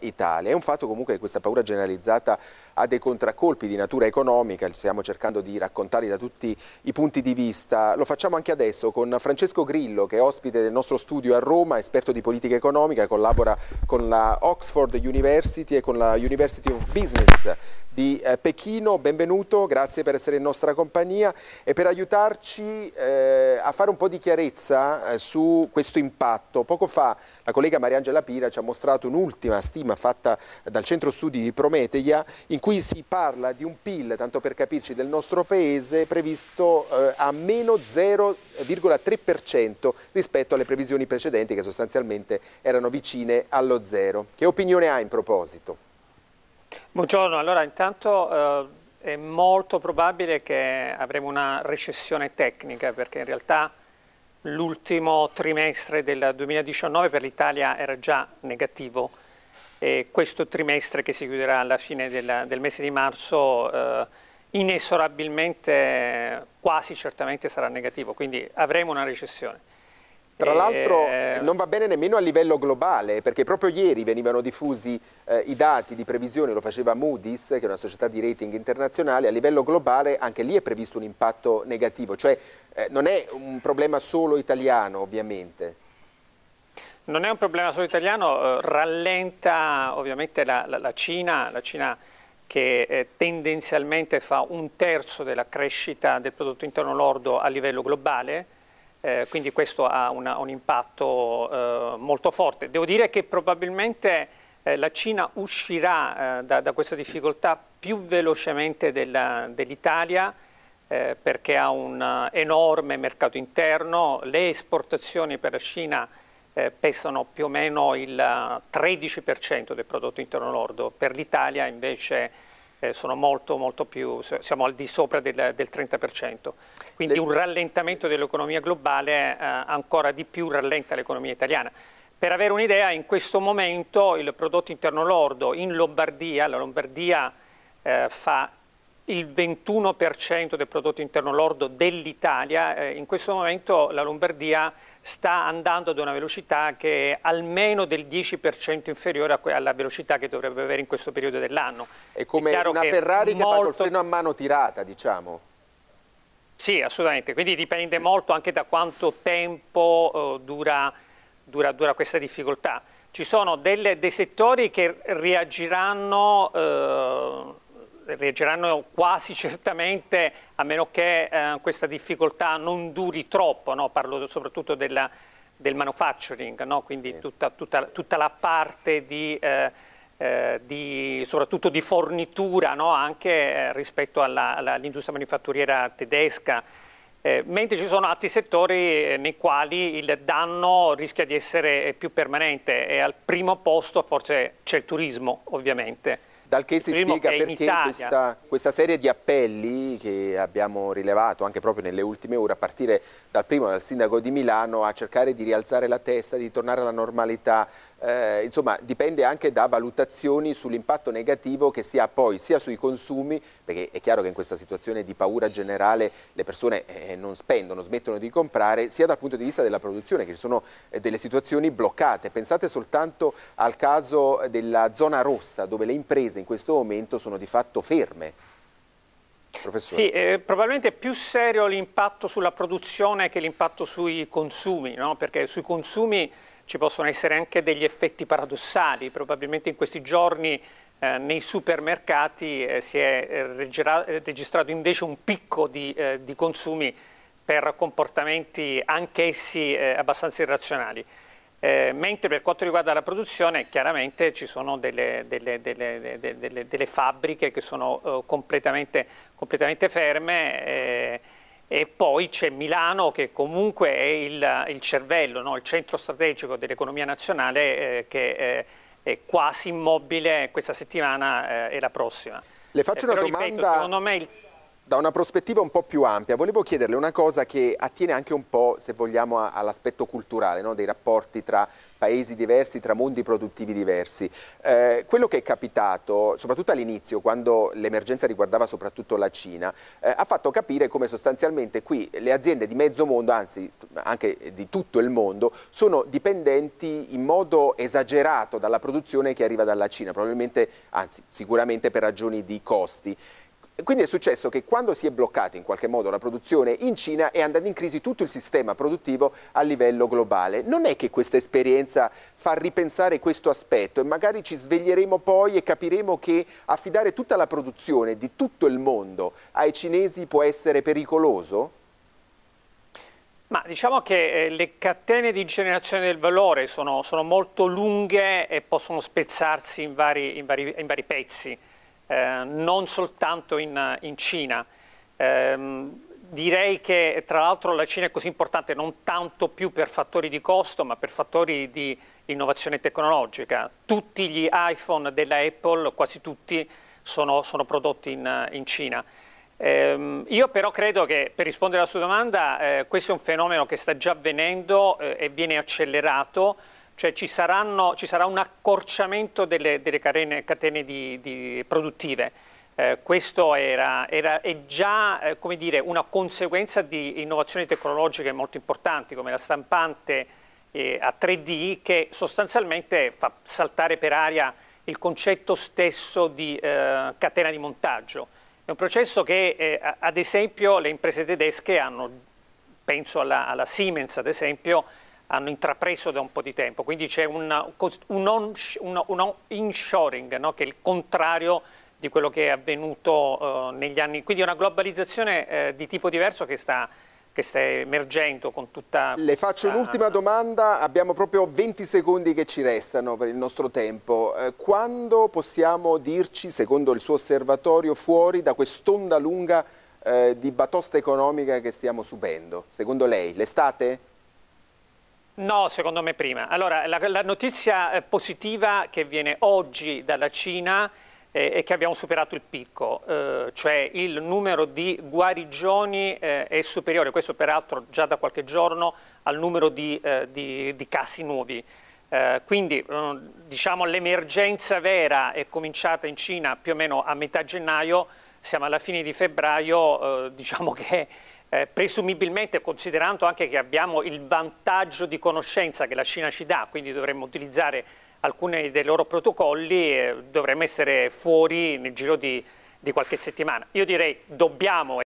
Italia. È un fatto comunque che questa paura generalizzata ha dei contraccolpi di natura economica, stiamo cercando di raccontarli da tutti i punti di vista. Lo facciamo anche adesso con Francesco Grillo che è ospite del nostro studio a Roma, esperto di politica economica, collabora con la Oxford University e con la University of Business di eh, Pechino. Benvenuto, grazie per essere in nostra compagnia e per aiutarci eh, a fare un po' di chiarezza eh, su questo impatto. Poco fa la collega Mariangela Pira ci ha mostrato un'ultima stima stima fatta dal centro studi di Prometeia in cui si parla di un PIL, tanto per capirci, del nostro paese previsto eh, a meno 0,3% rispetto alle previsioni precedenti che sostanzialmente erano vicine allo zero. Che opinione ha in proposito? Buongiorno, allora intanto... Eh è molto probabile che avremo una recessione tecnica perché in realtà l'ultimo trimestre del 2019 per l'Italia era già negativo eh, questo trimestre che si chiuderà alla fine della, del mese di marzo eh, inesorabilmente, quasi certamente sarà negativo, quindi avremo una recessione. Tra l'altro eh, non va bene nemmeno a livello globale, perché proprio ieri venivano diffusi eh, i dati di previsione, lo faceva Moody's, che è una società di rating internazionale, a livello globale anche lì è previsto un impatto negativo, cioè eh, non è un problema solo italiano ovviamente. Non è un problema solo italiano, eh, rallenta ovviamente la, la, la Cina, la Cina che eh, tendenzialmente fa un terzo della crescita del prodotto interno lordo a livello globale, eh, quindi questo ha una, un impatto eh, molto forte. Devo dire che probabilmente eh, la Cina uscirà eh, da, da, questa difficoltà più velocemente dell'Italia dell perché ha un enorme mercato interno, le esportazioni per la Cina eh, pesano più o meno il 13% eh, del prodotto interno lordo, per l'Italia invece eh, sono molto, molto più, siamo al di sopra del, del 30%. Quindi Le... un rallentamento dell'economia globale eh, ancora di più rallenta l'economia italiana. Per avere un'idea, in questo momento il prodotto interno lordo in Lombardia, la Lombardia eh, fa il 21% del prodotto interno lordo dell'Italia, eh, in questo momento la Lombardia sta andando ad una velocità che è almeno del 10% inferiore alla velocità che dovrebbe avere in questo periodo dell'anno. È come è una che Ferrari molto... che fa col freno a mano tirata, diciamo. Sì, assolutamente, quindi dipende molto anche da quanto tempo eh, dura, dura, dura questa difficoltà. Ci sono delle, dei settori che reagiranno... Eh, reagiranno quasi certamente, a meno che eh, questa difficoltà non duri troppo, no? parlo soprattutto della, del manufacturing, no? quindi tutta, tutta, tutta, la parte di, eh, eh, di, soprattutto di fornitura no? anche eh, rispetto all'industria manifatturiera tedesca, eh, mentre ci sono altri settori eh, nei quali il danno rischia di essere più permanente e al primo posto forse c'è il turismo ovviamente dal che si spiega perché questa, questa, serie di appelli che abbiamo rilevato anche proprio nelle ultime ore, a partire dal primo dal sindaco di Milano, a cercare di rialzare la testa, di tornare alla normalità, eh, insomma dipende anche da valutazioni sull'impatto negativo che si ha poi sia sui consumi, perché è chiaro che in questa situazione di paura generale le persone eh, non spendono, smettono di comprare, sia dal punto di vista della produzione, che ci sono eh, delle situazioni bloccate. Pensate soltanto al caso della zona rossa, dove le imprese in questo momento sono di fatto ferme. Professore. Sì, eh, probabilmente è più serio l'impatto sulla produzione che l'impatto sui consumi, no? perché sui consumi ci possono essere anche degli effetti paradossali. Probabilmente in questi giorni eh, nei supermercati eh, si è eh, eh, registrato invece un picco di, eh, di consumi per comportamenti anch'essi eh, abbastanza irrazionali. mentre per quanto riguarda la produzione, chiaramente ci sono delle, delle, delle, delle fabbriche che sono completamente, completamente, ferme e poi c'è Milano che comunque è il, il cervello, no? il centro strategico dell'economia nazionale eh, che eh, è quasi immobile questa settimana eh, e la prossima. Le faccio eh, una domanda... Ripeto, secondo me il da una prospettiva un po' più ampia, volevo chiederle una cosa che attiene anche un po', se vogliamo, all'aspetto culturale, no? dei rapporti tra paesi diversi, tra mondi produttivi diversi. Eh, quello che è capitato, soprattutto all'inizio, quando l'emergenza riguardava soprattutto la Cina, eh, ha fatto capire come sostanzialmente qui le aziende di mezzo mondo, anzi anche di tutto il mondo, sono dipendenti in modo esagerato dalla produzione che arriva dalla Cina, probabilmente, anzi sicuramente per ragioni di costi. Quindi è successo che quando si è bloccata in qualche modo la produzione in Cina è andato in crisi tutto il sistema produttivo a livello globale. Non è che questa esperienza fa ripensare questo aspetto e magari ci sveglieremo poi e capiremo che affidare tutta la produzione di tutto il mondo ai cinesi può essere pericoloso? Ma diciamo che eh, le catene di generazione del valore sono, sono molto lunghe e possono spezzarsi in vari, in vari, in vari pezzi eh, non soltanto in, in Cina. Ehm, direi che tra l'altro la Cina è così importante non tanto più per fattori di costo ma per fattori di innovazione tecnologica. Tutti gli iPhone della Apple, quasi tutti, sono, sono prodotti in, in Cina. Ehm, io però credo che per rispondere alla sua domanda eh, questo è un fenomeno che sta già avvenendo eh, e viene accelerato cioè ci, saranno, ci sarà un accorciamento delle, delle catene, catene di, di produttive. Eh, questo era, era, è già eh, dire, una conseguenza di innovazioni tecnologiche molto importanti come la stampante eh, a 3D che sostanzialmente fa saltare per aria il concetto stesso di eh, catena di montaggio. È un processo che eh, ad esempio le imprese tedesche hanno, penso alla, alla Siemens ad esempio, hanno intrapreso da un po' di tempo, quindi c'è un, un, un, un inshoring no? che è il contrario di quello che è avvenuto eh, negli anni, quindi è una globalizzazione eh, di tipo diverso che sta che sta emergendo con tutta... Le faccio un'ultima domanda, abbiamo proprio 20 secondi che ci restano per il nostro tempo. Eh, quando possiamo dirci, secondo il suo osservatorio, fuori da quest'onda lunga eh, di batosta economica che stiamo subendo? Secondo lei, l'estate? No, secondo me prima. Allora, la, la notizia eh, positiva che viene oggi dalla Cina eh, è che abbiamo superato il picco, eh, cioè il numero di guarigioni eh, è superiore, questo peraltro già da qualche giorno, al numero di, eh, di, di casi nuovi. Eh, quindi mm, diciamo l'emergenza vera è cominciata in Cina più o meno a metà gennaio, siamo alla fine di febbraio, eh, diciamo che eh, presumibilmente considerando anche che abbiamo il vantaggio di conoscenza che la Cina ci dà, quindi dovremmo utilizzare alcuni dei loro protocolli, eh, dovremmo essere fuori nel giro di, di qualche settimana. Io direi dobbiamo